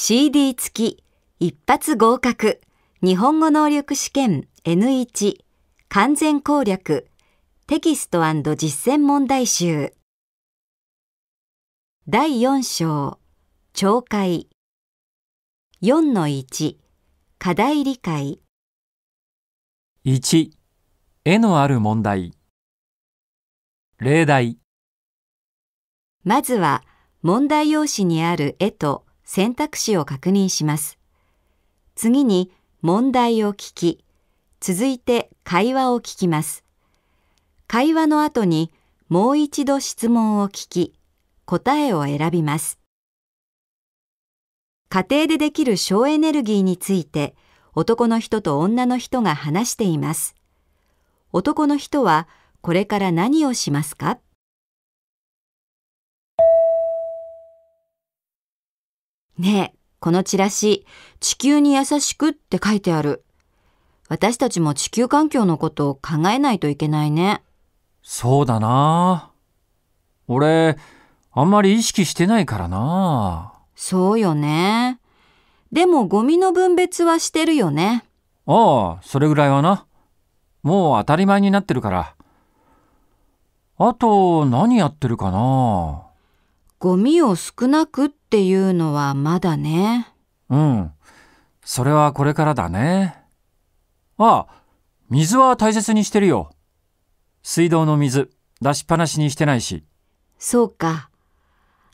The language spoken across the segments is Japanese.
CD 付き一発合格日本語能力試験 N1 完全攻略テキスト実践問題集第4章懲戒4-1課題理解1絵のある問題例題まずは問題用紙にある絵と選択肢を確認します。次に問題を聞き、続いて会話を聞きます。会話の後にもう一度質問を聞き、答えを選びます。家庭でできる省エネルギーについて男の人と女の人が話しています。男の人はこれから何をしますかねえ、このチラシ、地球に優しくって書いてある。私たちも地球環境のことを考えないといけないね。そうだな俺、あんまり意識してないからなそうよね。でもゴミの分別はしてるよね。ああ、それぐらいはな。もう当たり前になってるから。あと、何やってるかなゴミを少なくっていうのはまだね。うん。それはこれからだね。ああ、水は大切にしてるよ。水道の水、出しっぱなしにしてないし。そうか。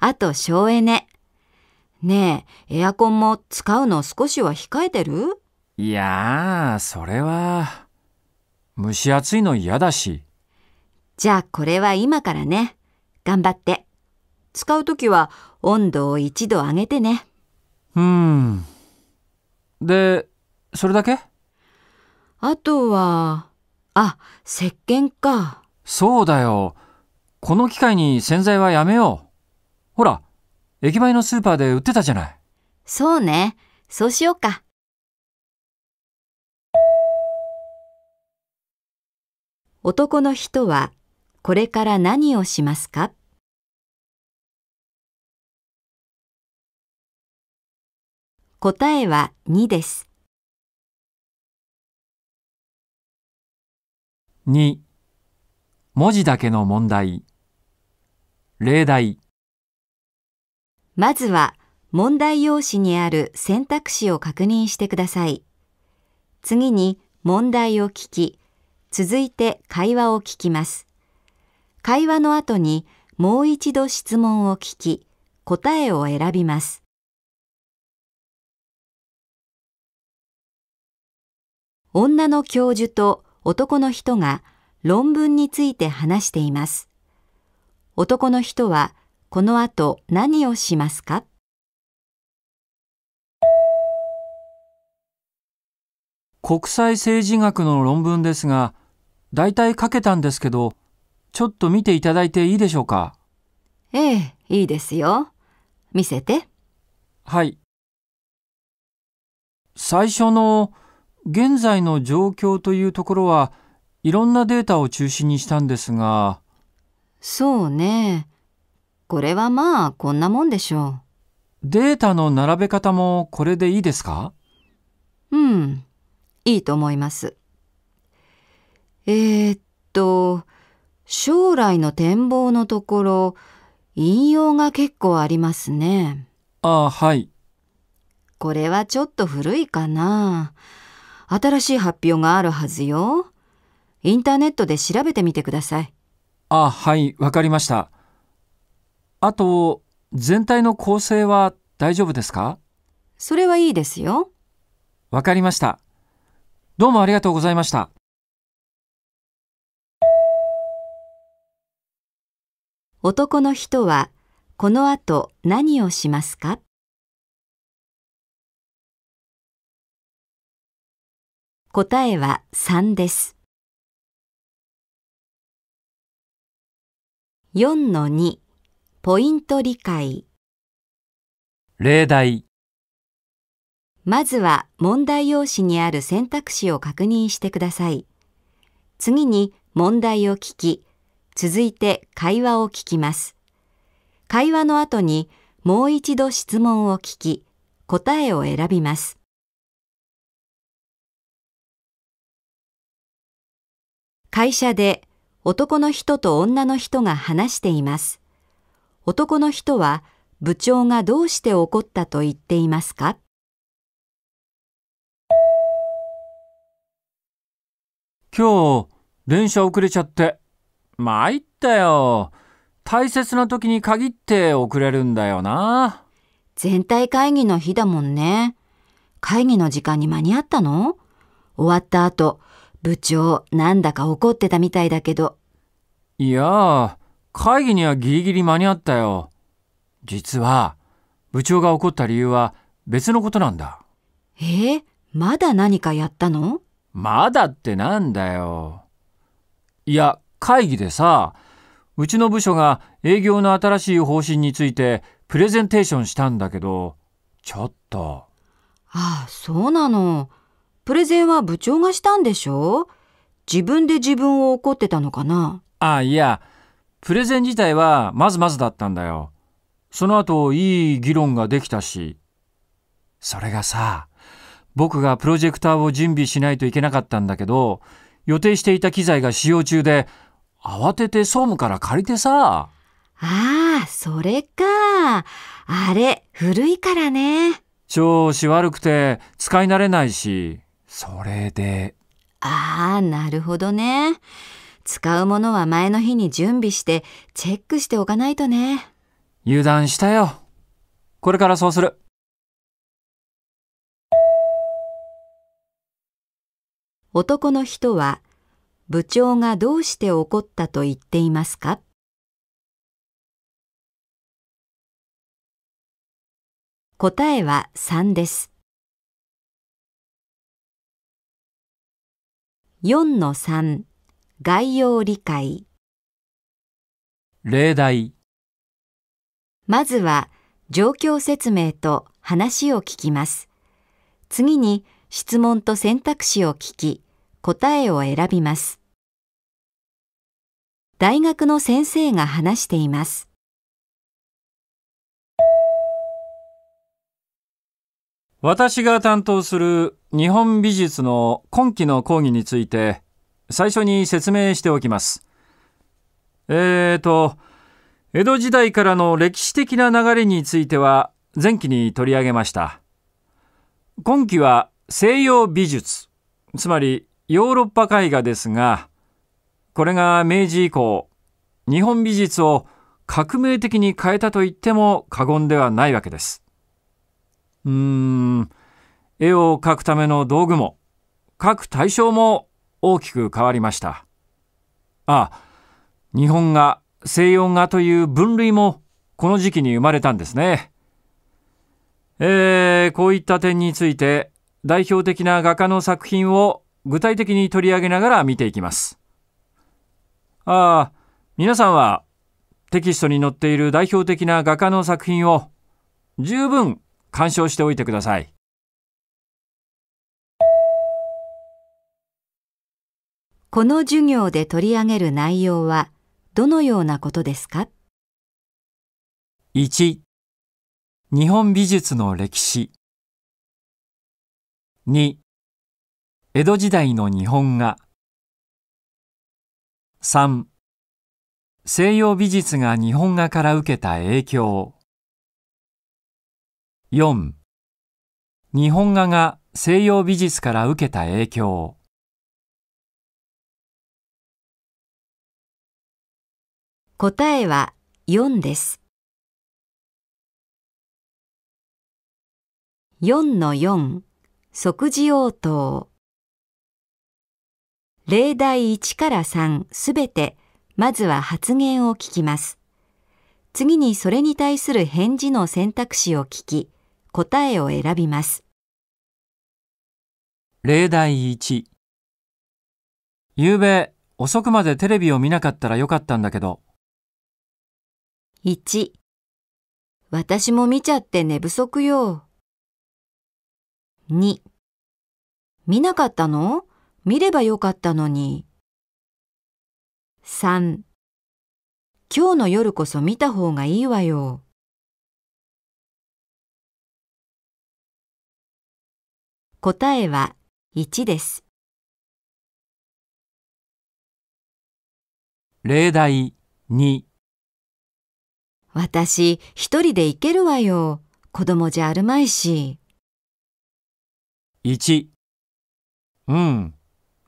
あと省エネ。ねえ、エアコンも使うの少しは控えてるいやー、それは、蒸し暑いの嫌だし。じゃあこれは今からね。頑張って。使うときは温度を一度上げてね。うん。で、それだけあとは、あ、石鹸か。そうだよ。この機械に洗剤はやめよう。ほら、駅前のスーパーで売ってたじゃない。そうね。そうしようか。男の人はこれから何をしますか答えは2です。2文字だけの問題例題まずは問題用紙にある選択肢を確認してください。次に問題を聞き、続いて会話を聞きます。会話の後にもう一度質問を聞き、答えを選びます。女の教授と男の人が論文について話しています。男の人はこの後何をしますか国際政治学の論文ですが、だいたい書けたんですけど、ちょっと見ていただいていいでしょうかええ、いいですよ。見せて。はい。最初の現在の状況というところはいろんなデータを中心にしたんですがそうねこれはまあこんなもんでしょうデータの並べ方もこれでいいですかうんいいと思いますえー、っと将来の展望のところ引用が結構ありますねあはいこれはちょっと古いかな新しい発表があるはずよ。インターネットで調べてみてください。あ、はい、わかりました。あと、全体の構成は大丈夫ですかそれはいいですよ。わかりました。どうもありがとうございました。男の人はこの後何をしますか答えは3です。4 2ポイント理解例題まずは問題用紙にある選択肢を確認してください。次に問題を聞き、続いて会話を聞きます。会話の後にもう一度質問を聞き、答えを選びます。会社で男の人と女の人が話しています。男の人は部長がどうして怒ったと言っていますか今日電車遅れちゃって参ったよ大切な時に限って遅れるんだよな全体会議の日だもんね会議の時間に間に合ったの終わった後部長、なんだか怒ってたみたいだけど。いや会議にはギリギリ間に合ったよ。実は、部長が怒った理由は別のことなんだ。えー、まだ何かやったのまだってなんだよ。いや、会議でさ、うちの部署が営業の新しい方針についてプレゼンテーションしたんだけど、ちょっと。ああ、そうなの。プレゼンは部長がしたんでしょ自分で自分を怒ってたのかなああ、いや、プレゼン自体はまずまずだったんだよ。その後、いい議論ができたし。それがさ、僕がプロジェクターを準備しないといけなかったんだけど、予定していた機材が使用中で、慌てて総務から借りてさ。ああ、それか。あれ、古いからね。調子悪くて使い慣れないし。それで。ああ、なるほどね。使うものは前の日に準備してチェックしておかないとね。油断したよ。これからそうする。男の人は部長がどうして怒ったと言っていますか答えは3です。4-3概要理解例題まずは状況説明と話を聞きます次に質問と選択肢を聞き答えを選びます大学の先生が話しています私が担当する日本美術の今期の講義について最初に説明しておきます。えーと、江戸時代からの歴史的な流れについては前期に取り上げました。今期は西洋美術、つまりヨーロッパ絵画ですが、これが明治以降、日本美術を革命的に変えたと言っても過言ではないわけです。うーん絵を描くための道具も描く対象も大きく変わりましたあ日本画西洋画という分類もこの時期に生まれたんですねえー、こういった点について代表的な画家の作品を具体的に取り上げながら見ていきますああ皆さんはテキストに載っている代表的な画家の作品を十分鑑賞しておいてください。この授業で取り上げる内容はどのようなことですか ?1 日本美術の歴史2江戸時代の日本画3西洋美術が日本画から受けた影響4日本画が西洋美術から受けた影響答えは4です。4の4即時応答例題1から3すべてまずは発言を聞きます次にそれに対する返事の選択肢を聞き答えを選びます。例題1。ゆうべ、遅くまでテレビを見なかったらよかったんだけど。1。私も見ちゃって寝不足よ。2。見なかったの見ればよかったのに。3。今日の夜こそ見た方がいいわよ。答えは1です。例題2私一人で行けるわよ。子供じゃあるまいし。1うん。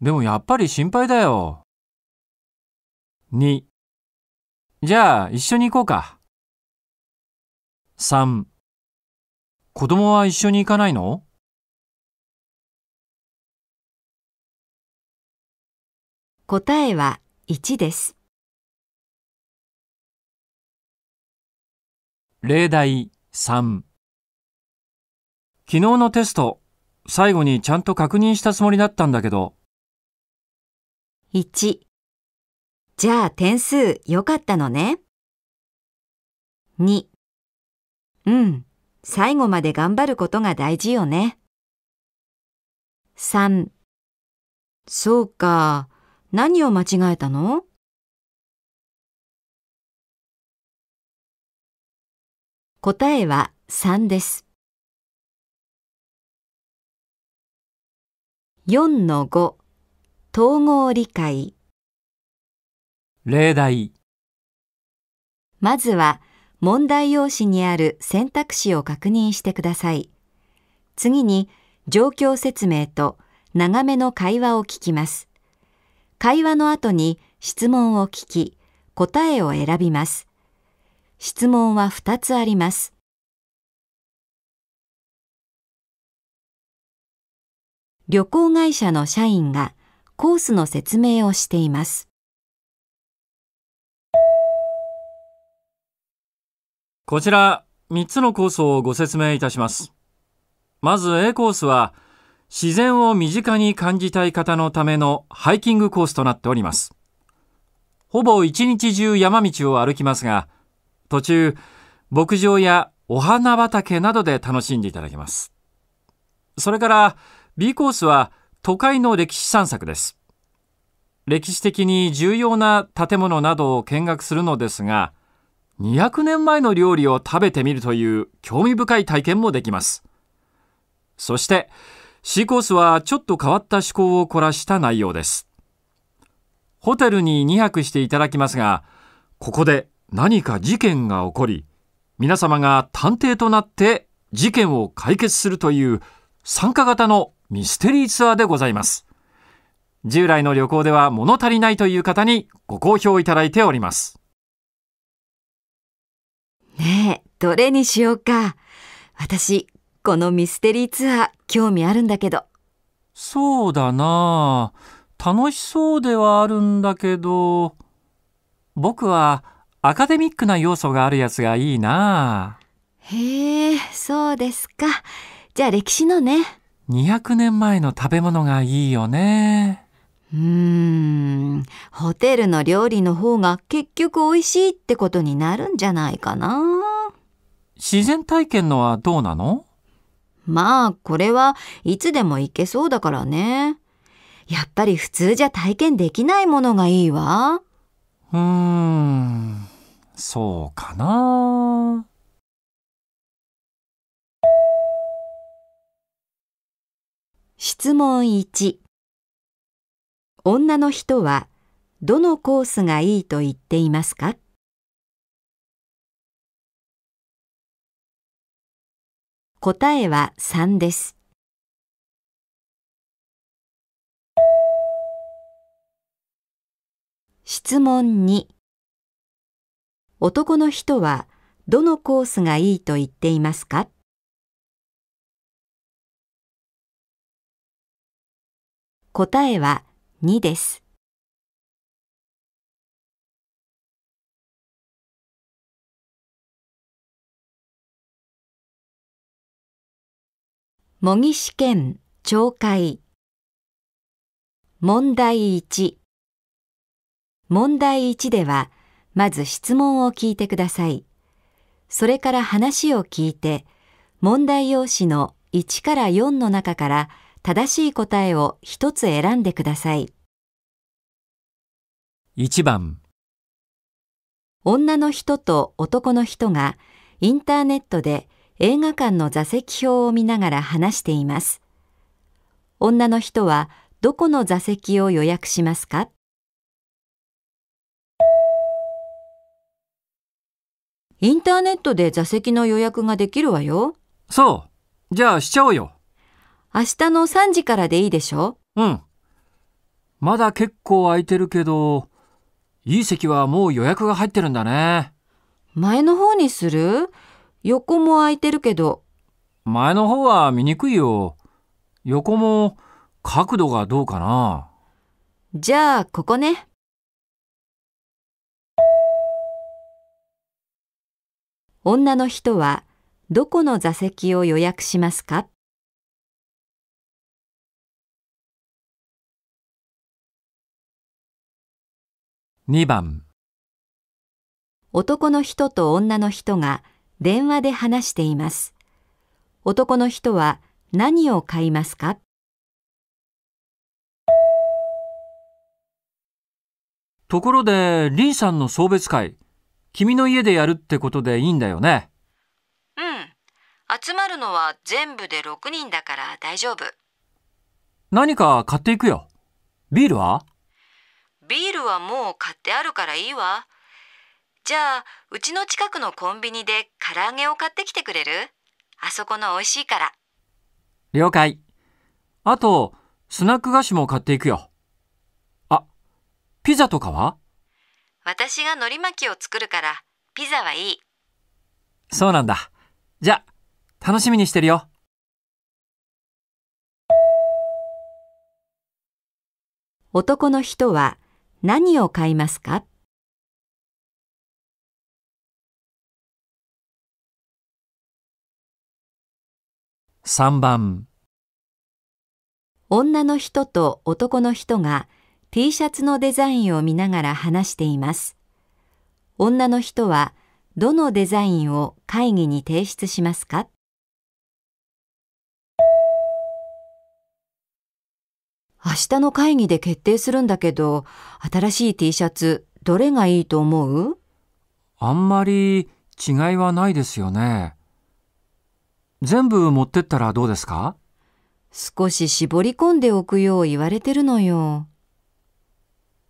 でもやっぱり心配だよ。2じゃあ一緒に行こうか。3子供は一緒に行かないの答えは1です。例題3昨日のテスト、最後にちゃんと確認したつもりだったんだけど。1じゃあ点数良かったのね。2うん、最後まで頑張ることが大事よね。3そうか、何を間違えたの答えは3です。4の5統合理解例題まずは問題用紙にある選択肢を確認してください。次に状況説明と長めの会話を聞きます。会話の後に質問を聞き、答えを選びます。質問は2つあります。旅行会社の社員がコースの説明をしています。こちら3つのコースをご説明いたします。まず A コースは自然を身近に感じたい方のためのハイキングコースとなっております。ほぼ一日中山道を歩きますが、途中、牧場やお花畑などで楽しんでいただけます。それから B コースは都会の歴史散策です。歴史的に重要な建物などを見学するのですが、200年前の料理を食べてみるという興味深い体験もできます。そして、C コースはちょっと変わった趣向を凝らした内容です。ホテルに2泊していただきますが、ここで何か事件が起こり、皆様が探偵となって事件を解決するという参加型のミステリーツアーでございます。従来の旅行では物足りないという方にご好評いただいております。ねえ、どれにしようか。私、このミステリーツアー興味あるんだけどそうだな楽しそうではあるんだけど僕はアカデミックな要素があるやつがいいなへえそうですかじゃあ歴史のね200年前の食べ物がいいよねうーんホテルの料理の方が結局美味しいってことになるんじゃないかな自然体験のはどうなのまあ、これはいつでも行けそうだからね。やっぱり普通じゃ体験できないものがいいわ。うーん、そうかな。質問1女の人はどのコースがいいと言っていますか答えは3です。質問2男の人はどのコースがいいと言っていますか答えは2です。模擬試験懲戒問題1問題1ではまず質問を聞いてくださいそれから話を聞いて問題用紙の1から4の中から正しい答えを1つ選んでください1番女の人と男の人がインターネットで映画館の座席表を見ながら話しています。女の人はどこの座席を予約しますかインターネットで座席の予約ができるわよ。そう。じゃあしちゃおうよ。明日の3時からでいいでしょうん。まだ結構空いてるけど、いい席はもう予約が入ってるんだね。前の方にする横も空いてるけど。前の方は見にくいよ。横も角度がどうかな。じゃあ、ここね。女の人はどこの座席を予約しますか2番男の人と女の人が電話で話しています。男の人は何を買いますかところで、リンさんの送別会、君の家でやるってことでいいんだよね。うん。集まるのは全部で6人だから大丈夫。何か買っていくよ。ビールはビールはもう買ってあるからいいわ。じゃあうちの近くのコンビニで唐揚げを買ってきてくれるあそこの美味しいから了解あとスナック菓子も買っていくよあピザとかは私が海苔巻きを作るからピザはいいそうなんだじゃあ楽しみにしてるよ男の人は何を買いますか3番女の人と男の人が T シャツのデザインを見ながら話しています。女の人はどのデザインを会議に提出しますか明日の会議で決定するんだけど、新しい T シャツどれがいいと思うあんまり違いはないですよね。全部持ってったらどうですか少し絞り込んでおくよう言われてるのよ。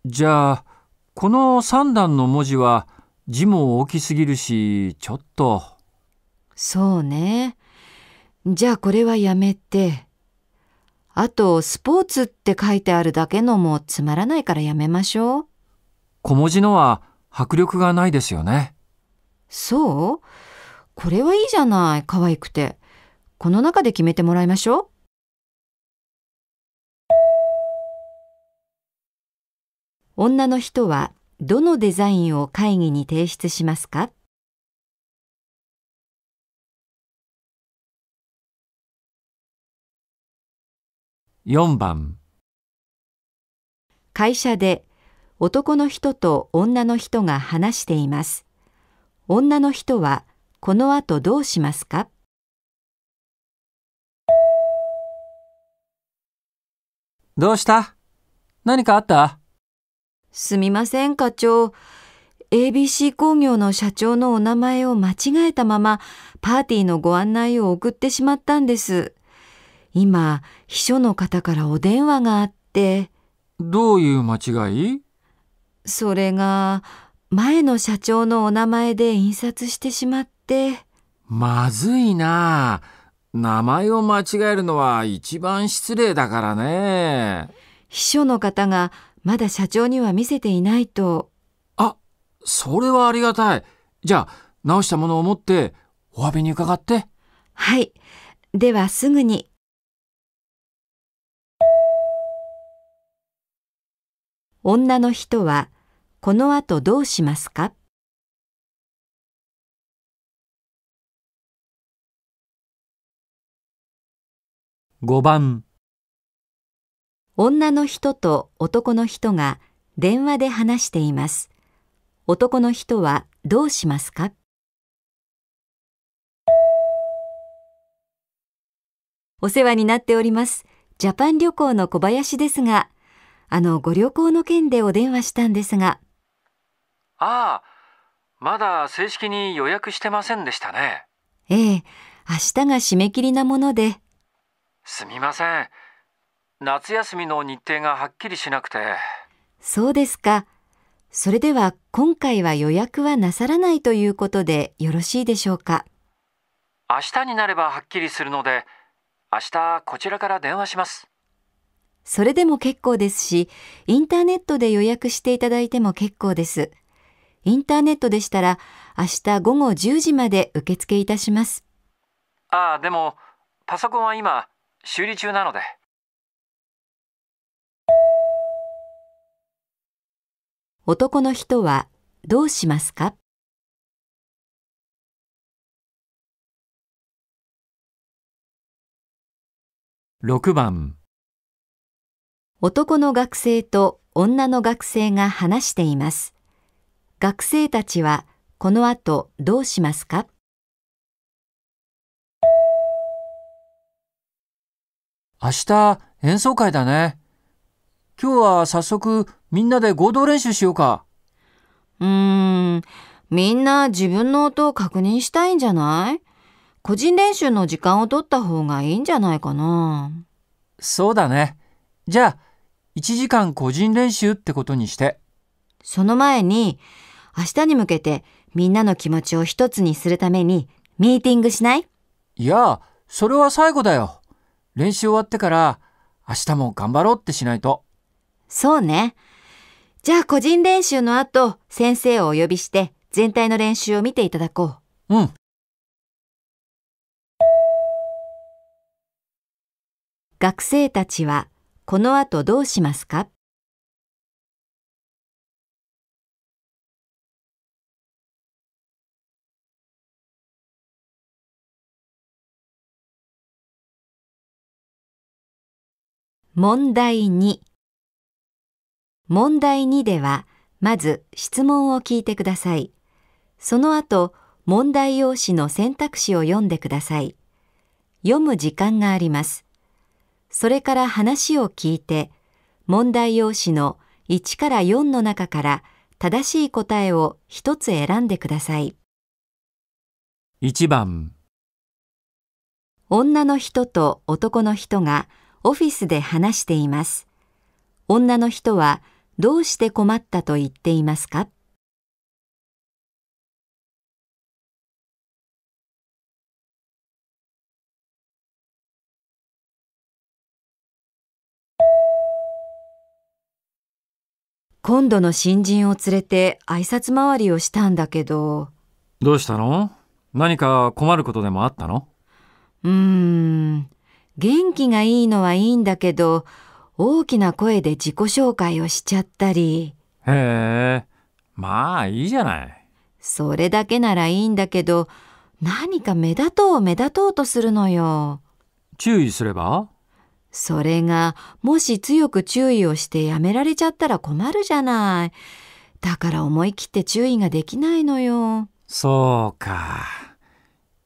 じゃあ、この3段の文字は字も大きすぎるし、ちょっと。そうね。じゃあこれはやめて。あと、スポーツって書いてあるだけのもつまらないからやめましょう。小文字のは迫力がないですよね。そうこれはいいじゃない。可愛くて。この中で決めてもらいましょう。女の人はどのデザインを会議に提出しますか4番会社で男の人と女の人が話しています。女の人はこの後どうしますかどうした何かあったすみません課長。ABC 工業の社長のお名前を間違えたままパーティーのご案内を送ってしまったんです。今、秘書の方からお電話があって。どういう間違いそれが、前の社長のお名前で印刷してしまっ。まずいな。名前を間違えるのは一番失礼だからね。秘書の方がまだ社長には見せていないと。あ、それはありがたい。じゃあ、直したものを持ってお詫びに伺って。はい。ではすぐに。女の人はこの後どうしますか5番女の人と男の人が電話で話しています。男の人はどうしますかお世話になっております。ジャパン旅行の小林ですが、あの、ご旅行の件でお電話したんですが。ああ、まだ正式に予約してませんでしたね。ええ、明日が締め切りなものですみません夏休みの日程がはっきりしなくてそうですかそれでは今回は予約はなさらないということでよろしいでしょうか明日になればはっきりするので明日こちらから電話しますそれでも結構ですしインターネットで予約していただいても結構ですインターネットでしたら明日午後10時まで受付いたしますああでもパソコンは今修理中なので。男の人はどうしますか6番男の学生と女の学生が話しています。学生たちはこの後どうしますか明日演奏会だね。今日は早速みんなで合同練習しようか。うーん、みんな自分の音を確認したいんじゃない個人練習の時間を取った方がいいんじゃないかな。そうだね。じゃあ、1時間個人練習ってことにして。その前に、明日に向けてみんなの気持ちを一つにするためにミーティングしないいや、それは最後だよ。練習終わってから明日も頑張ろうってしないと。そうね。じゃあ個人練習の後、先生をお呼びして全体の練習を見ていただこう。うん。学生たちはこの後どうしますか問題2問題2では、まず質問を聞いてください。その後、問題用紙の選択肢を読んでください。読む時間があります。それから話を聞いて、問題用紙の1から4の中から正しい答えを1つ選んでください。1番女の人と男の人がオフィスで話しています。女の人はどうして困ったと言っていますか今度の新人を連れて挨拶回りをしたんだけどどうしたの何か困ることでもあったのうーん元気がいいのはいいんだけど、大きな声で自己紹介をしちゃったり。へえ、まあいいじゃない。それだけならいいんだけど、何か目立とう目立とうとするのよ。注意すればそれが、もし強く注意をしてやめられちゃったら困るじゃない。だから思い切って注意ができないのよ。そうか。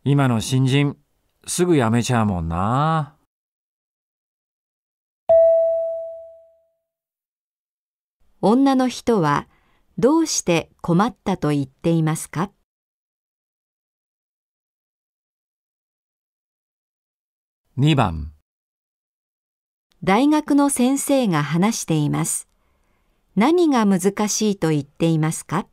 今の新人、すぐ辞めちゃうもんな。女の人はどうして困ったと言っていますか2番大学の先生が話しています。何が難しいと言っていますか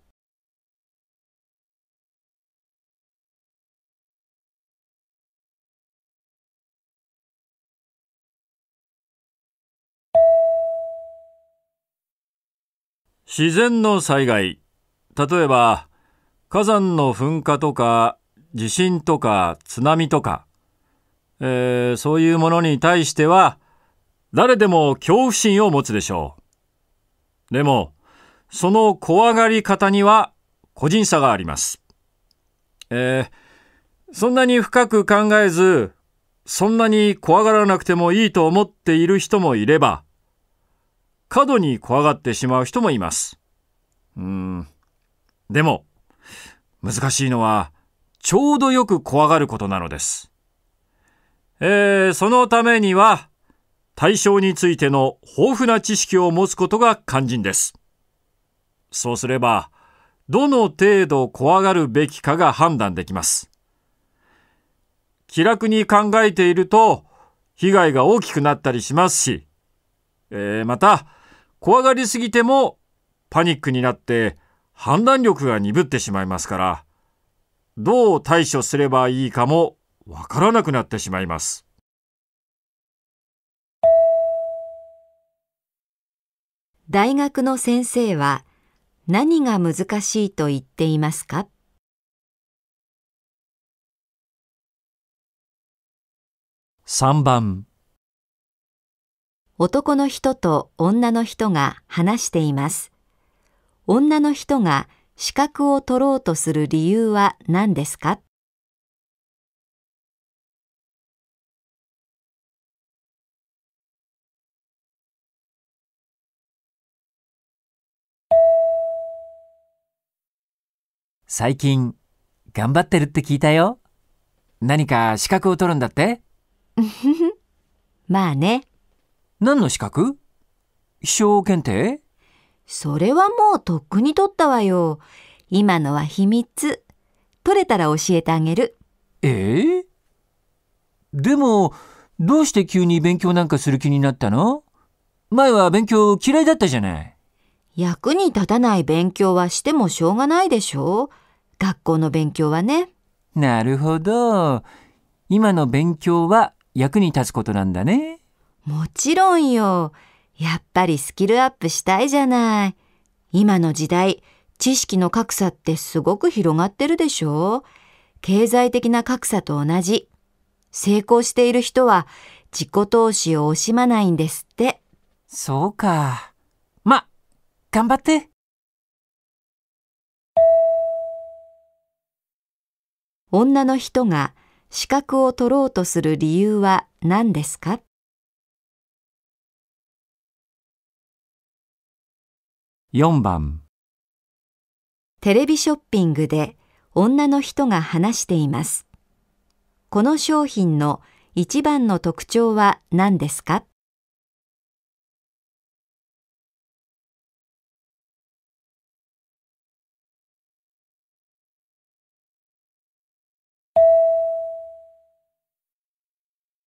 自然の災害例えば火山の噴火とか地震とか津波とか、えー、そういうものに対しては誰でも恐怖心を持つでしょうでもその怖がり方には個人差があります、えー、そんなに深く考えずそんなに怖がらなくてもいいと思っている人もいれば過度に怖がってしまう人もいます。うん。でも、難しいのは、ちょうどよく怖がることなのです。えー、そのためには、対象についての豊富な知識を持つことが肝心です。そうすれば、どの程度怖がるべきかが判断できます。気楽に考えていると、被害が大きくなったりしますし、えー、また、怖がりすぎてもパニックになって判断力が鈍ってしまいますから、どう対処すればいいかもわからなくなってしまいます。大学の先生は何が難しいと言っていますか3番男の人と女の人が話しています。女の人が資格を取ろうとする理由は何ですか最近頑張ってるって聞いたよ。何か資格を取るんだって まあね。何の資格飛翔検定それはもうとっくに取ったわよ。今のは秘密。取れたら教えてあげる。ええでも、どうして急に勉強なんかする気になったの前は勉強嫌いだったじゃない。役に立たない勉強はしてもしょうがないでしょう。学校の勉強はね。なるほど。今の勉強は役に立つことなんだね。もちろんよ。やっぱりスキルアップしたいじゃない。今の時代、知識の格差ってすごく広がってるでしょ経済的な格差と同じ。成功している人は自己投資を惜しまないんですって。そうか。ま、頑張って。女の人が資格を取ろうとする理由は何ですか4番テレビショッピングで女の人が話しています。この商品の一番の特徴は何ですか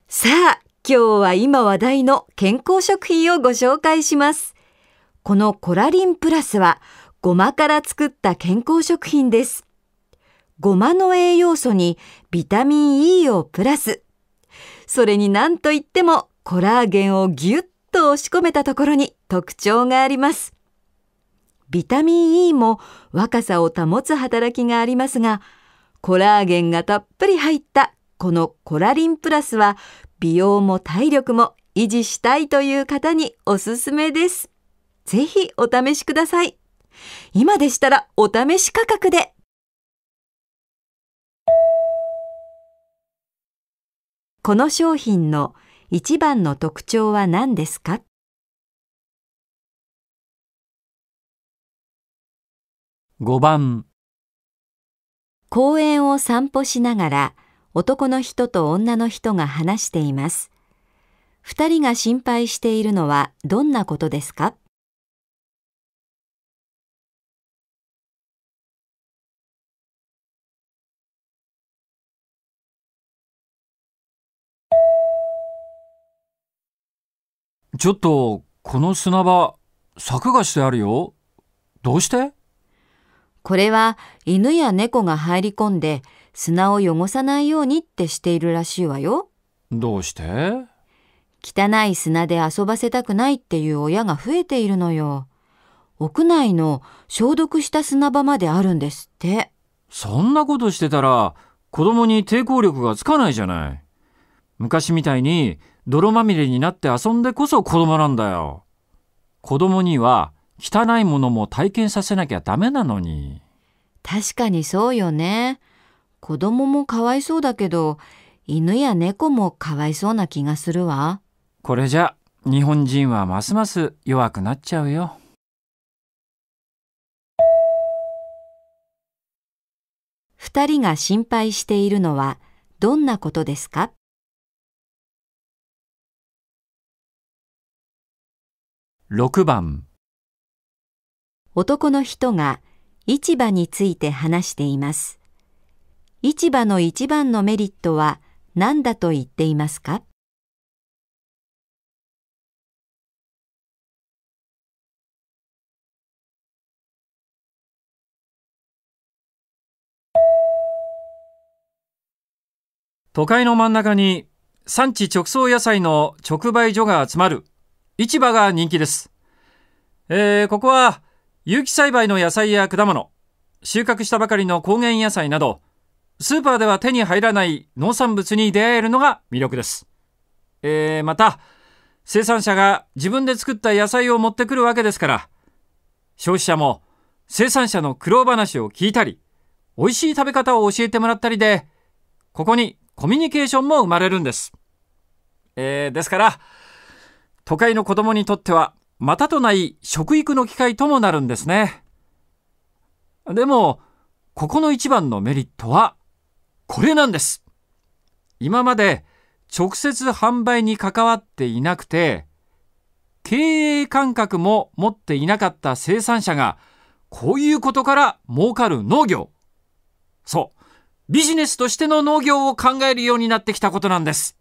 さあ、今日は今話題の健康食品をご紹介します。このコラリンプラスはごまから作った健康食品です。ごまの栄養素にビタミン E をプラス。それになんといってもコラーゲンをぎゅっと押し込めたところに特徴があります。ビタミン E も若さを保つ働きがありますが、コラーゲンがたっぷり入ったこのコラリンプラスは美容も体力も維持したいという方におすすめです。ぜひお試しください。今でしたらお試し価格で。この商品の一番の特徴は何ですか5番公園を散歩しながら男の人と女の人が話しています。二人が心配しているのはどんなことですかちょっと、この砂場、柵がしてあるよ。どうしてこれは犬や猫が入り込んで砂を汚さないようにってしているらしいわよ。どうして汚い砂で遊ばせたくないっていう親が増えているのよ。屋内の消毒した砂場まであるんですって。そんなことしてたら子供に抵抗力がつかないじゃない。昔みたいに泥まみれになって遊んでこそ子供なんだよ。子供には汚いものも体験させなきゃダメなのに。確かにそうよね。子供もかわいそうだけど、犬や猫もかわいそうな気がするわ。これじゃ、日本人はますます弱くなっちゃうよ。二人が心配しているのはどんなことですか6番男の人が市場について話しています。市場の一番のメリットは何だと言っていますか都会の真ん中に産地直送野菜の直売所が集まる。市場が人気です。えー、ここは有機栽培の野菜や果物、収穫したばかりの高原野菜など、スーパーでは手に入らない農産物に出会えるのが魅力です。えー、また、生産者が自分で作った野菜を持ってくるわけですから、消費者も生産者の苦労話を聞いたり、美味しい食べ方を教えてもらったりで、ここにコミュニケーションも生まれるんです。えー、ですから、都会の子供にとってはまたとない食育の機会ともなるんですね。でも、ここの一番のメリットは、これなんです。今まで直接販売に関わっていなくて、経営感覚も持っていなかった生産者が、こういうことから儲かる農業。そう。ビジネスとしての農業を考えるようになってきたことなんです。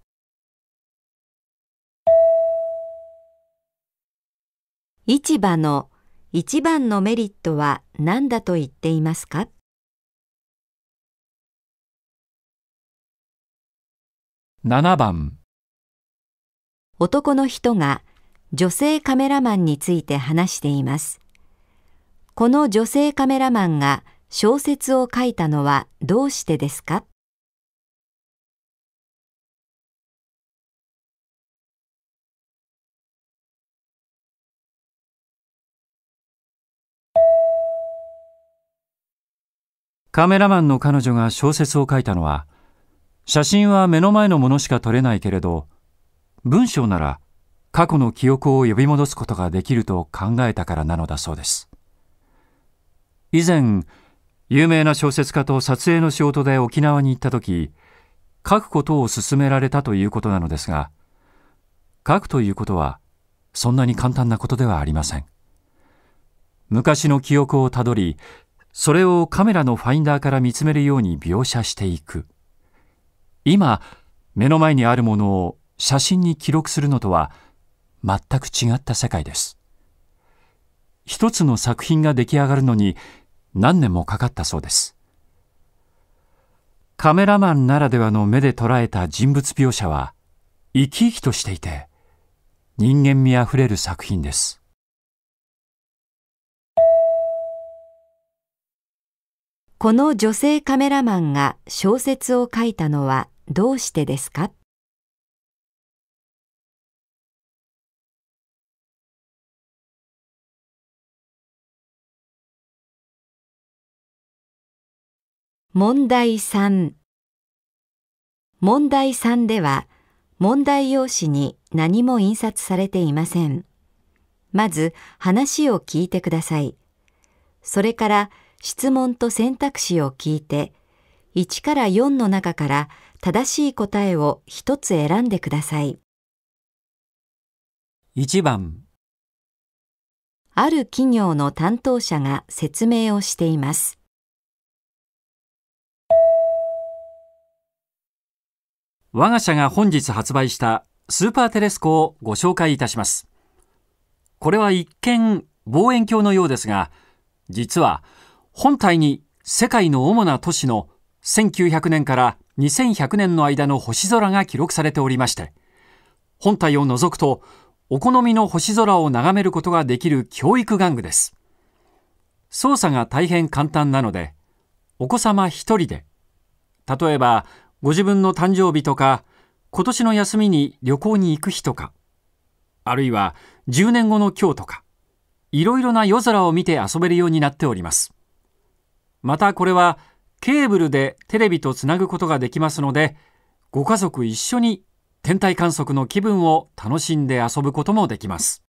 市場の一番のメリットは何だと言っていますか7番男の人が女性カメラマンについて話しています。この女性カメラマンが小説を書いたのはどうしてですかカメラマンの彼女が小説を書いたのは、写真は目の前のものしか撮れないけれど、文章なら過去の記憶を呼び戻すことができると考えたからなのだそうです。以前、有名な小説家と撮影の仕事で沖縄に行った時、書くことを勧められたということなのですが、書くということはそんなに簡単なことではありません。昔の記憶をたどり、それをカメラのファインダーから見つめるように描写していく今目の前にあるものを写真に記録するのとは全く違った世界です一つの作品が出来上がるのに何年もかかったそうですカメラマンならではの目で捉えた人物描写は生き生きとしていて人間味あふれる作品ですこの女性カメラマンが小説を書いたのはどうしてですか問題3問題3では問題用紙に何も印刷されていません。まず話を聞いてください。それから質問と選択肢を聞いて、1から4の中から正しい答えを1つ選んでください。1番ある企業の担当者が説明をしています。我が社が本日発売したスーパーテレスコをご紹介いたします。これは一見望遠鏡のようですが、実は本体に世界の主な都市の1900年から2100年の間の星空が記録されておりまして、本体を除くと、お好みの星空を眺めることができる教育玩具です。操作が大変簡単なので、お子様一人で、例えばご自分の誕生日とか、今年の休みに旅行に行く日とか、あるいは10年後の今日とか、いろいろな夜空を見て遊べるようになっております。またこれはケーブルでテレビとつなぐことができますのでご家族一緒に天体観測の気分を楽しんで遊ぶこともできます。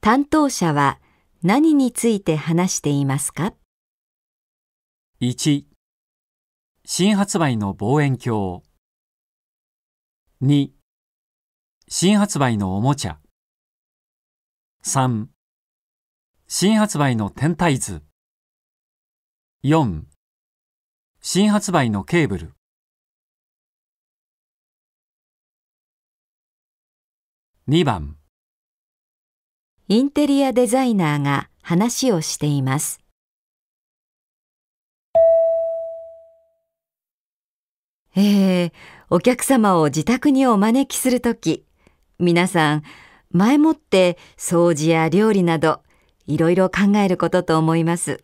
担当者は何について話していますか ?1 新発売の望遠鏡2新発売のおもちゃ3新発売の天体図。4. 新発売のケーブル。2番。インテリアデザイナーが話をしています。えー、お客様を自宅にお招きするとき、皆さん、前もって掃除や料理などいろいろ考えることと思います。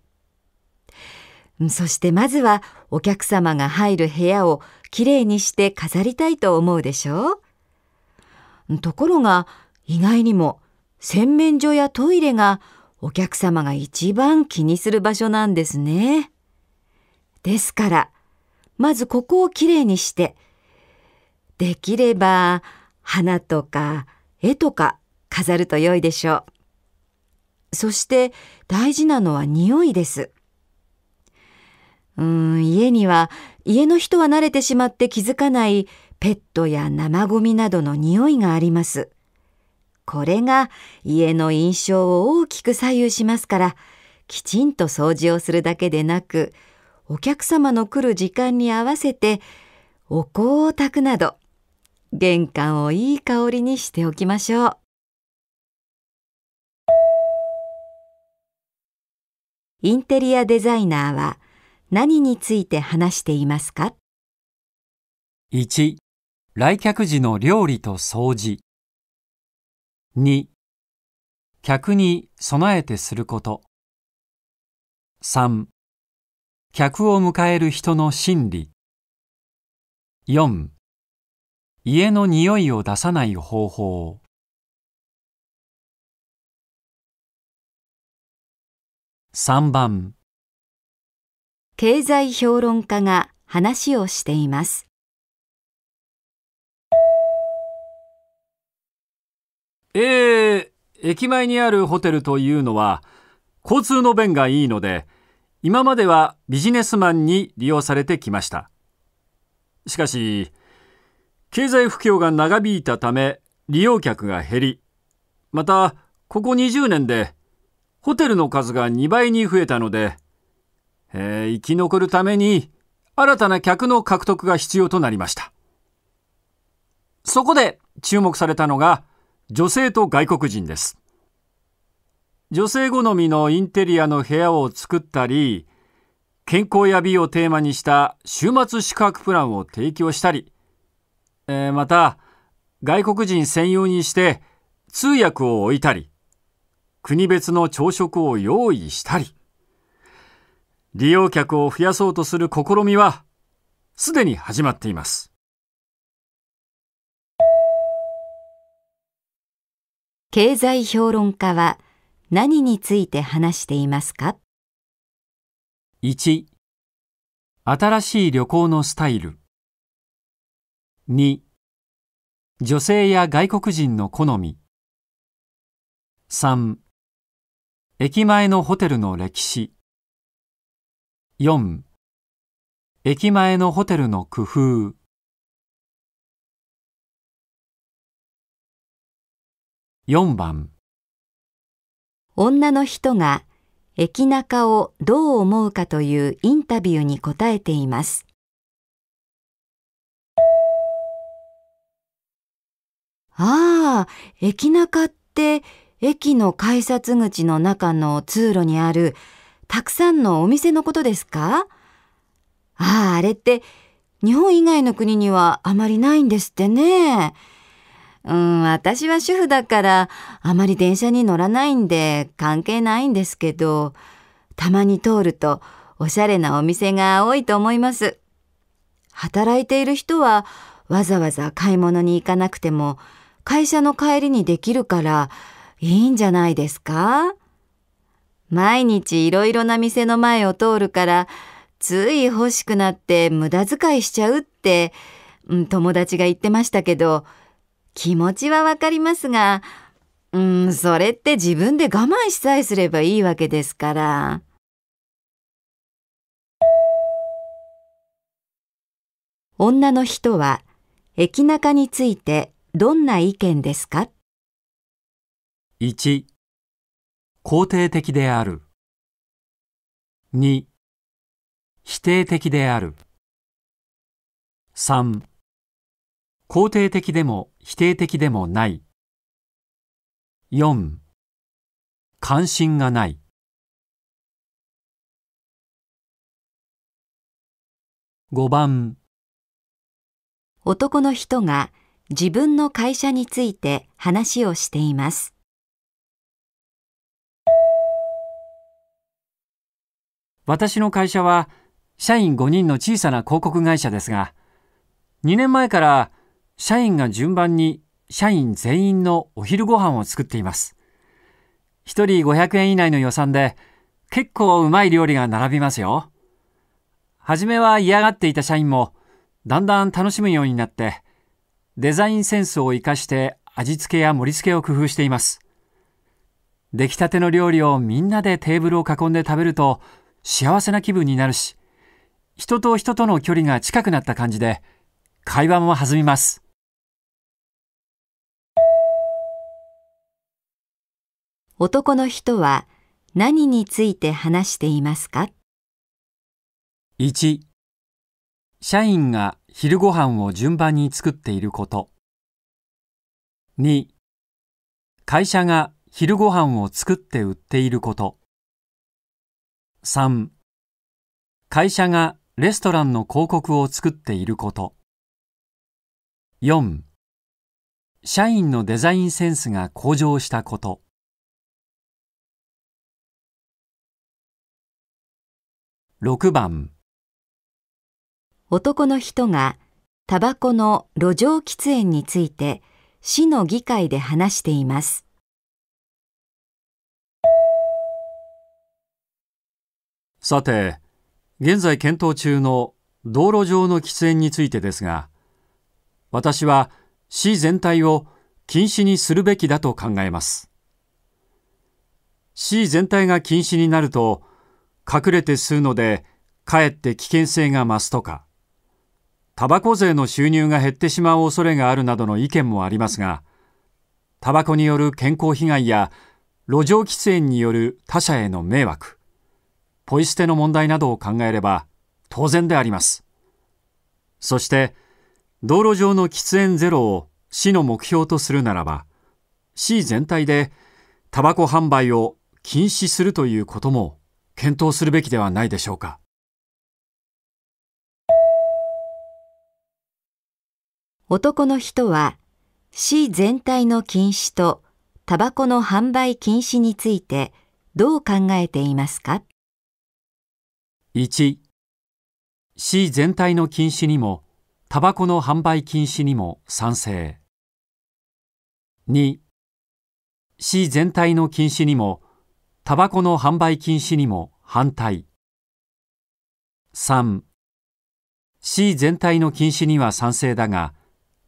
そしてまずはお客様が入る部屋をきれいにして飾りたいと思うでしょうところが意外にも洗面所やトイレがお客様が一番気にする場所なんですね。ですから、まずここをきれいにして、できれば花とか絵とか飾ると良いでしょう。そして大事なのは匂いです。うーん、家には、家の人は慣れてしまって気づかないペットや生ゴミなどの匂いがあります。これが家の印象を大きく左右しますから、きちんと掃除をするだけでなく、お客様の来る時間に合わせて、お香を炊くなど、玄関をいい香りにしておきましょう。インテリアデザイナーは何について話していますか ?1、来客時の料理と掃除。2、客に備えてすること。3、客を迎える人の心理。4、家の匂いを出さない方法。3番経済評論家が話をしていますえー、駅前にあるホテルというのは交通の便がいいので今まではビジネスマンに利用されてきましたしかし経済不況が長引いたため利用客が減りまたここ20年でホテルの数が2倍に増えたので、えー、生き残るために新たな客の獲得が必要となりました。そこで注目されたのが女性と外国人です。女性好みのインテリアの部屋を作ったり、健康や美をテーマにした週末宿泊プランを提供したり、えー、また外国人専用にして通訳を置いたり、国別の朝食を用意したり、利用客を増やそうとする試みは、すでに始まっています。経済評論家は何について話していますか ?1、新しい旅行のスタイル。2、女性や外国人の好み。3駅前のホテルの歴史4駅前のホテルの工夫4番女の人が駅中をどう思うかというインタビューに答えています。ああ、駅中って駅の改札口の中の通路にあるたくさんのお店のことですかああ、あれって日本以外の国にはあまりないんですってね。うん、私は主婦だからあまり電車に乗らないんで関係ないんですけど、たまに通るとおしゃれなお店が多いと思います。働いている人はわざわざ買い物に行かなくても会社の帰りにできるからいいんじゃないですか毎日いろいろな店の前を通るからつい欲しくなって無駄遣いしちゃうって友達が言ってましたけど気持ちはわかりますが、うん、それって自分で我慢しさえすればいいわけですから。女の人は駅中についてどんな意見ですか1肯定的である2否定的である3肯定的でも否定的でもない4関心がない5番男の人が自分の会社について話をしています。私の会社は社員5人の小さな広告会社ですが、2年前から社員が順番に社員全員のお昼ご飯を作っています。1人500円以内の予算で結構うまい料理が並びますよ。初めは嫌がっていた社員もだんだん楽しむようになってデザインセンスを活かして味付けや盛り付けを工夫しています。出来たての料理をみんなでテーブルを囲んで食べると幸せな気分になるし、人と人との距離が近くなった感じで、会話も弾みます。男の人は何について話していますか ?1、社員が昼ご飯を順番に作っていること。2、会社が昼ご飯を作って売っていること。3会社がレストランの広告を作っていること4社員のデザインセンスが向上したこと6番男の人がタバコの路上喫煙について市の議会で話しています。さて、現在検討中の道路上の喫煙についてですが、私は市全体を禁止にするべきだと考えます。市全体が禁止になると、隠れて吸うので、かえって危険性が増すとか、タバコ税の収入が減ってしまう恐れがあるなどの意見もありますが、タバコによる健康被害や路上喫煙による他者への迷惑、ポイ捨ての問題などを考えれば当然であります。そして、道路上の喫煙ゼロを市の目標とするならば、市全体でタバコ販売を禁止するということも検討するべきではないでしょうか。男の人は市全体の禁止とタバコの販売禁止についてどう考えていますか1市全体の禁止にもタバコの販売禁止にも賛成2市全体の禁止にもタバコの販売禁止にも反対3市全体の禁止には賛成だが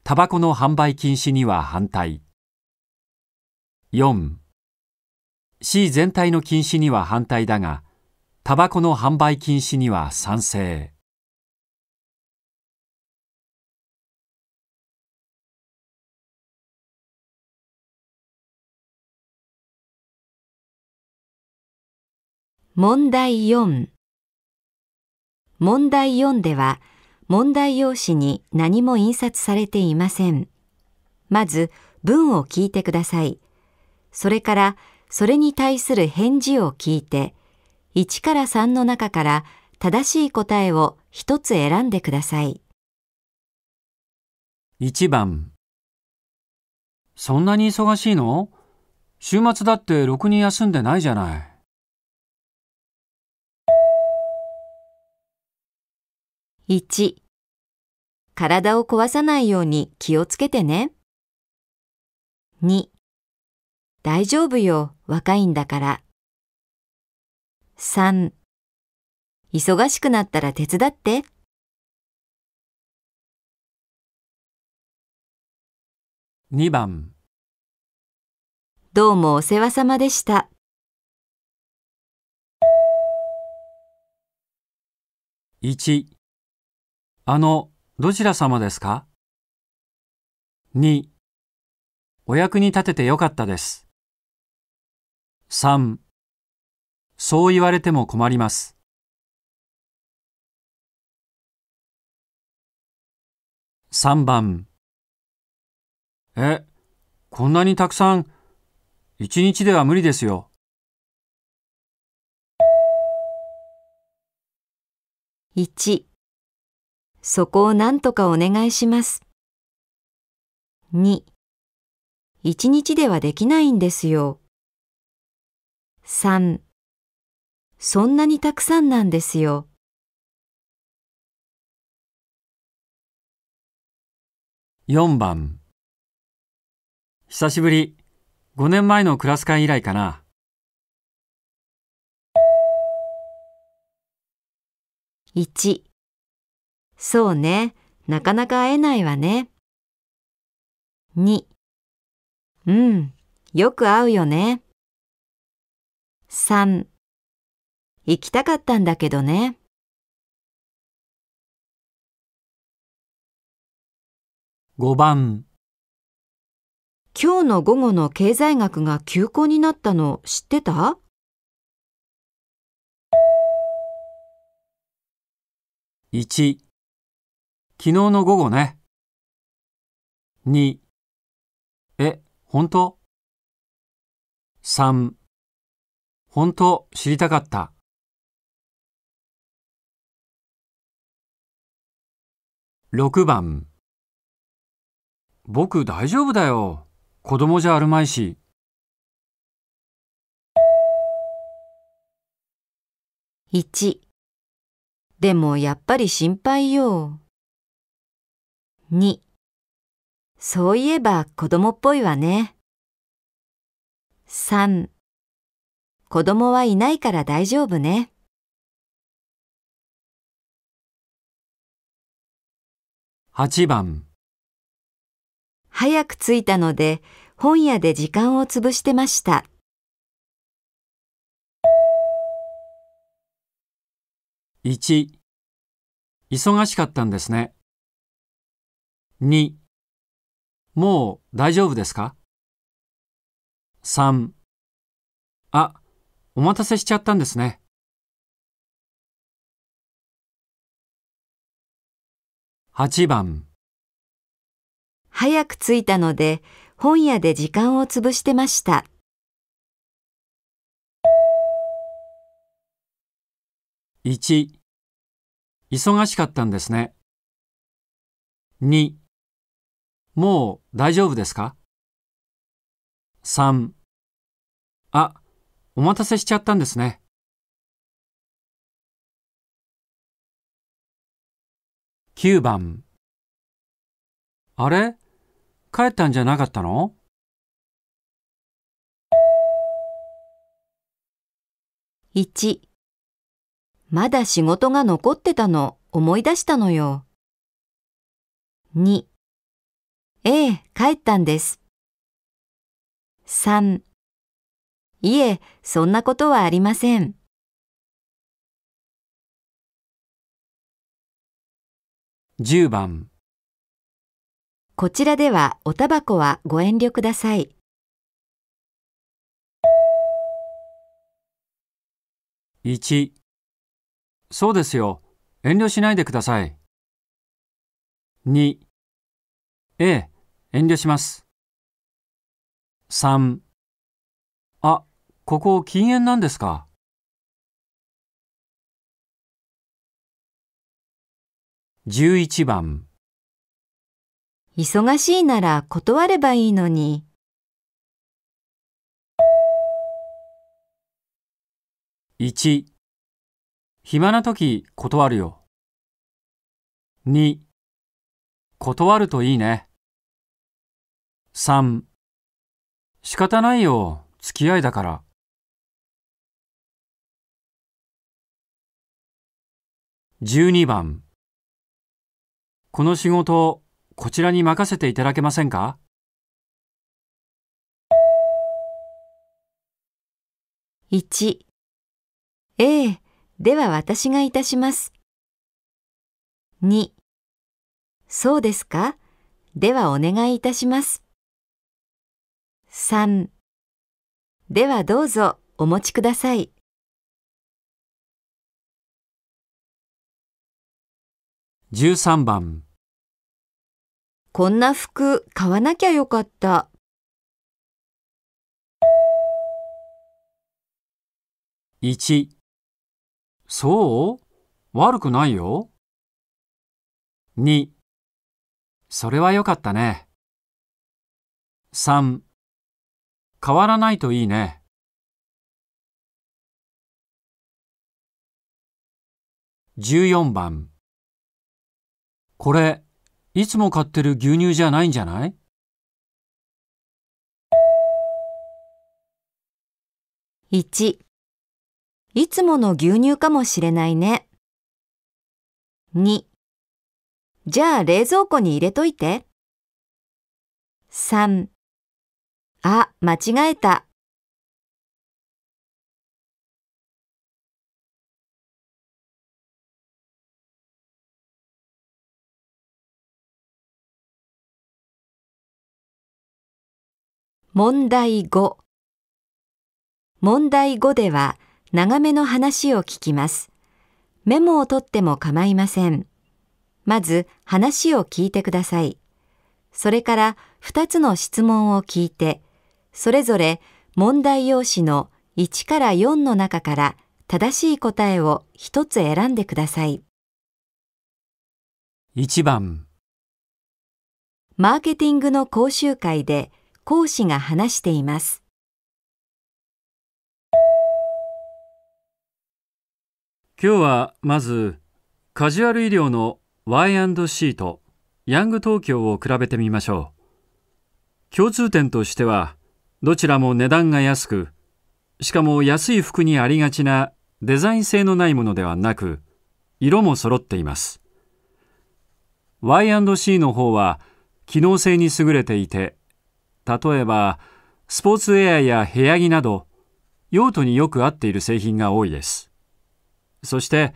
タバコの販売禁止には反対4市全体の禁止には反対だがタバコの販売禁止には賛成。問題4問題4では問題用紙に何も印刷されていません。まず文を聞いてください。それからそれに対する返事を聞いて1から3の中から正しい答えを一つ選んでください。1番そんなに忙しいの週末だってろくに休んでないじゃない。1体を壊さないように気をつけてね。2大丈夫よ、若いんだから。三、忙しくなったら手伝って二番どうもお世話様でした一、あのどちら様ですか二、お役に立ててよかったです3そう言われても困ります。3番え、こんなにたくさん、一日では無理ですよ。1そこを何とかお願いします。2一日ではできないんですよ。3そんなにたくさんなんですよ。4番久しぶり。5年前のクラス会以来かな。1そうね。なかなか会えないわね。2うん。よく会うよね。3行きたかったんだけどね。5番今日の午後の経済学が休校になったの知ってた1昨日の午後ね2え本当3本当知りたかった6番僕大丈夫だよ。子供じゃあるまいし。1でもやっぱり心配よ。2そういえば子供っぽいわね。3子供はいないから大丈夫ね。8番早く着いたので本屋で時間を潰してました。1忙しかったんですね。2もう大丈夫ですか ?3 あ、お待たせしちゃったんですね。8番早く着いたので本屋で時間を潰してました。1忙しかったんですね。2もう大丈夫ですか ?3 あ、お待たせしちゃったんですね。9番あれ帰ったんじゃなかったの1まだ仕事が残ってたの思い出したのよ。2ええ、帰ったんです。3いえ、そんなことはありません。10番こちらではおタバコはご遠慮ください。1そうですよ。遠慮しないでください。2ええ、遠慮します。3あ、ここ禁煙なんですか。11番忙しいなら断ればいいのに。1暇な時断るよ。2断るといいね。3仕方ないよ、付き合いだから。12番この仕事をこちらに任せていただけませんか1ええ、では私がいたします。2そうですかではお願いいたします。3ではどうぞお持ちください。13番こんな服買わなきゃよかった。1そう悪くないよ。2それはよかったね。3変わらないといいね。14番これ、いつも買ってる牛乳じゃないんじゃない1いつもの牛乳かもしれないね。2じゃあ冷蔵庫に入れといて。3あ、間違えた。問題5問題5では長めの話を聞きます。メモを取っても構いません。まず話を聞いてください。それから2つの質問を聞いて、それぞれ問題用紙の1から4の中から正しい答えを1つ選んでください。1番マーケティングの講習会で講師が話しています。今日はまずカジュアル医療の Y&C とヤング東京を比べてみましょう。共通点としてはどちらも値段が安く、しかも安い服にありがちなデザイン性のないものではなく、色も揃っています。Y&C の方は機能性に優れていて、例えばスポーツウェアや部屋着など用途によく合っている製品が多いですそして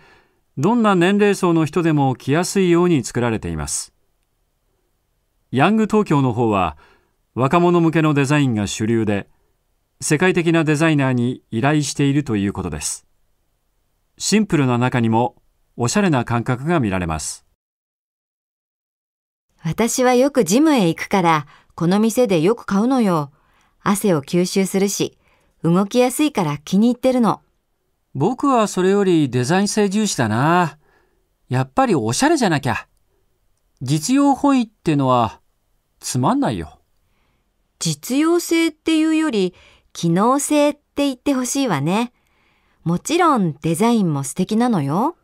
どんな年齢層の人でも着やすいように作られていますヤング東京の方は若者向けのデザインが主流で世界的なデザイナーに依頼しているということですシンプルな中にもおしゃれな感覚が見られます私はよくジムへ行くからこの店でよく買うのよ。汗を吸収するし、動きやすいから気に入ってるの。僕はそれよりデザイン性重視だな。やっぱりおしゃれじゃなきゃ。実用本位ってのはつまんないよ。実用性っていうより機能性って言ってほしいわね。もちろんデザインも素敵なのよ。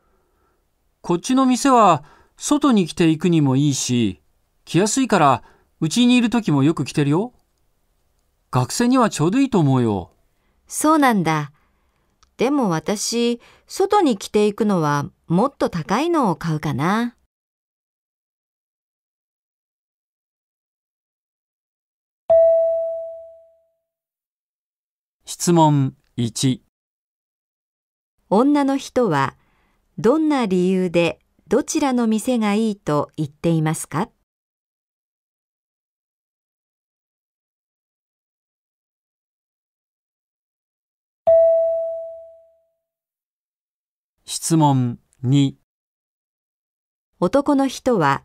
こっちの店は外に着ていくにもいいし、着やすいからうちにいる時もよく来てるよ。学生にはちょうどいいと思うよ。そうなんだ。でも私、外に着ていくのはもっと高いのを買うかな。質問1女の人はどんな理由でどちらの店がいいと言っていますか質問2男の人は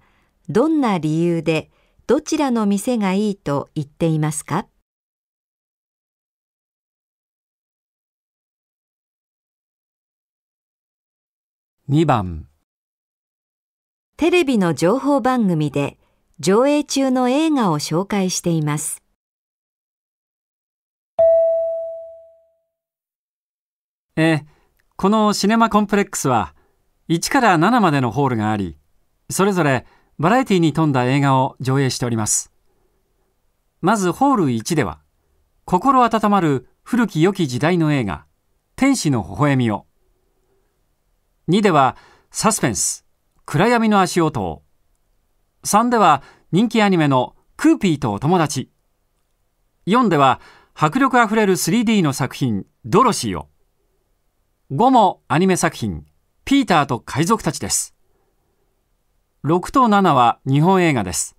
どんな理由でどちらの店がいいと言っていますか2番テレビの情報番組で上映中の映画を紹介しています。えこのシネマコンプレックスは1から7までのホールがありそれぞれバラエティに富んだ映画を上映しておりますまずホール1では心温まる古き良き時代の映画「天使の微笑みを」2ではサスペンス「暗闇の足音を」3では人気アニメの「クーピーとお友達」4では迫力あふれる 3D の作品「ドロシーを」5もアニメ作品、ピーターと海賊たちです。6と7は日本映画です。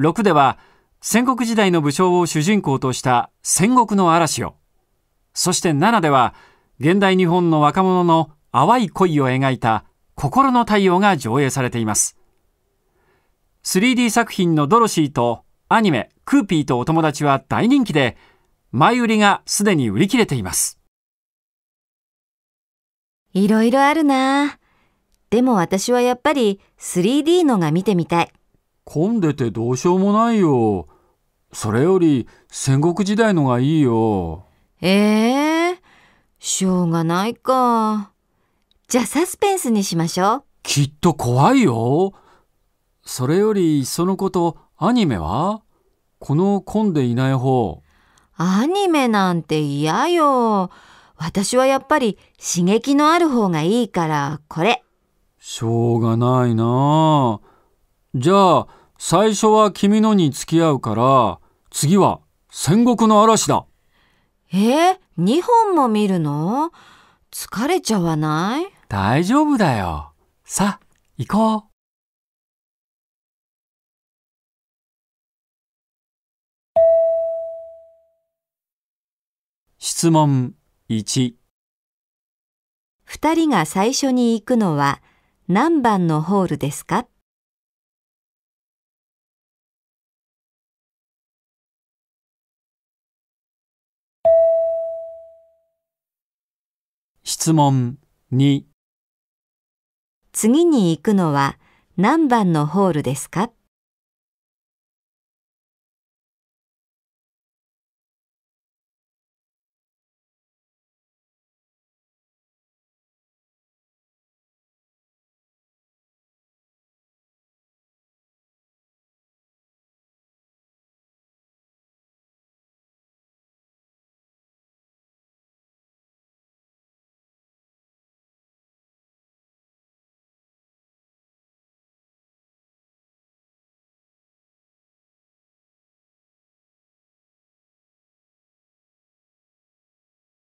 6では戦国時代の武将を主人公とした戦国の嵐を、そして7では現代日本の若者の淡い恋を描いた心の太陽が上映されています。3D 作品のドロシーとアニメクーピーとお友達は大人気で、前売りがすでに売り切れています。いろいろあるな。でも私はやっぱり 3D のが見てみたい。混んでてどうしようもないよ。それより戦国時代のがいいよ。ええー、しょうがないか。じゃあサスペンスにしましょう。きっと怖いよ。それより、そのこと、アニメはこの混んでいない方。アニメなんて嫌よ。私はやっぱり刺激のある方がいいから、これ。しょうがないなじゃあ、最初は君のに付き合うから、次は戦国の嵐だ。えー、2本も見るの疲れちゃわない大丈夫だよ。さ、行こう。質問1人が最初に行くのは何番のホールですか質問2次に行くのは何番のホールですか